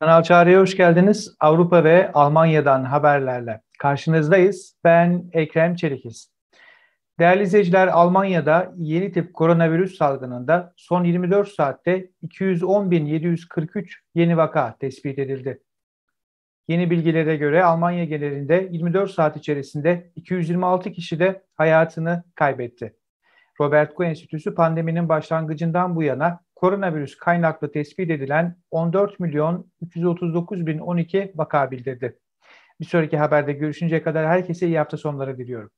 Kanal Çağrı'ya hoş geldiniz. Avrupa ve Almanya'dan haberlerle karşınızdayız. Ben Ekrem Çelikiz. Değerli izleyiciler, Almanya'da yeni tip koronavirüs salgınında son 24 saatte 210.743 yeni vaka tespit edildi. Yeni bilgilere göre Almanya genelinde 24 saat içerisinde 226 kişi de hayatını kaybetti. Robert Koch Enstitüsü pandeminin başlangıcından bu yana koronavirüs kaynaklı tespit edilen 14 milyon 339 bin 12 vaka bildirdi. Bir sonraki haberde görüşünceye kadar herkese iyi hafta sonları diliyorum.